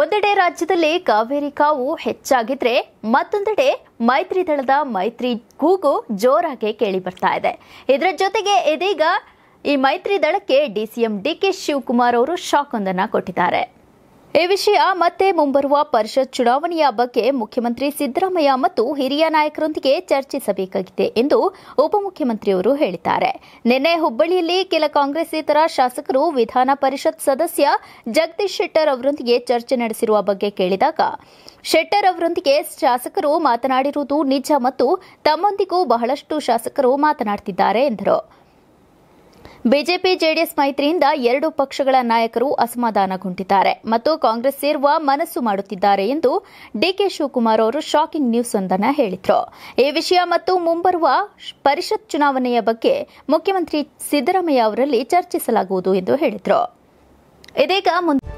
ಒಂದೆಡೆ ರಾಜ್ಯದಲ್ಲಿ ಕಾವೇರಿ ಕಾವು ಹೆಚ್ಚಾಗಿದ್ರೆ ಮತ್ತೊಂದೆಡೆ ಮೈತ್ರಿ ದಳದ ಮೈತ್ರಿ ಕೂಗು ಜೋರಾಗಿ ಕೇಳಿ ಬರ್ತಾ ಇದೆ ಇದರ ಜೊತೆಗೆ ಇದೀಗ ಈ ಮೈತ್ರಿ ದಳಕ್ಕೆ ಡಿಸಿಎಂ ಡಿಕೆ ಶಿವಕುಮಾರ್ ಅವರು ಶಾಕ್ ಒಂದನ್ನು ಕೊಟ್ಟಿದ್ದಾರೆ ಈ ವಿಷಯ ಮತ್ತೆ ಮುಂಬರುವ ಪರಿಷತ್ ಚುನಾವಣೆಯ ಬಗ್ಗೆ ಮುಖ್ಯಮಂತ್ರಿ ಸಿದ್ದರಾಮಯ್ಯ ಮತ್ತು ಹಿರಿಯ ನಾಯಕರೊಂದಿಗೆ ಚರ್ಚಿಸಬೇಕಾಗಿದೆ ಎಂದು ಉಪಮುಖ್ಯಮಂತ್ರಿಯವರು ಹೇಳಿದ್ದಾರೆ ನಿನ್ನೆ ಹುಬ್ಬಳ್ಳಿಯಲ್ಲಿ ಕೆಲ ಕಾಂಗ್ರೆಸ್ಸೇತರ ಶಾಸಕರು ವಿಧಾನ ಪರಿಷತ್ ಸದಸ್ಯ ಜಗದೀಶ್ ಶೆಟ್ಟರ್ ಅವರೊಂದಿಗೆ ಚರ್ಚೆ ನಡೆಸಿರುವ ಬಗ್ಗೆ ಕೇಳಿದಾಗ ಶೆಟ್ಟರ್ ಅವರೊಂದಿಗೆ ಶಾಸಕರು ಮಾತನಾಡಿರುವುದು ನಿಜ ಮತ್ತು ತಮ್ಮೊಂದಿಗೂ ಬಹಳಷ್ಟು ಶಾಸಕರು ಮಾತನಾಡುತ್ತಿದ್ದಾರೆ ಎಂದರು ಬಿಜೆಪಿ ಜೆಡಿಎಸ್ ಮೈತ್ರಿಯಿಂದ ಎರಡು ಪಕ್ಷಗಳ ನಾಯಕರು ಅಸಮಾಧಾನಗೊಂಡಿದ್ದಾರೆ ಮತ್ತು ಕಾಂಗ್ರೆಸ್ ಸೇರುವ ಮನಸ್ಸು ಮಾಡುತ್ತಿದ್ದಾರೆ ಎಂದು ಡಿಕೆ ಶಿವಕುಮಾರ್ ಅವರು ಶಾಕಿಂಗ್ ನ್ಯೂಸ್ ಒಂದನ್ನು ಹೇಳಿದರು ಈ ವಿಷಯ ಮತ್ತು ಮುಂಬರುವ ಪರಿಷತ್ ಚುನಾವಣೆಯ ಬಗ್ಗೆ ಮುಖ್ಯಮಂತ್ರಿ ಸಿದ್ದರಾಮಯ್ಯ ಅವರಲ್ಲಿ ಚರ್ಚಿಸಲಾಗುವುದು ಎಂದು ಹೇಳಿದರು ಇದೀಗ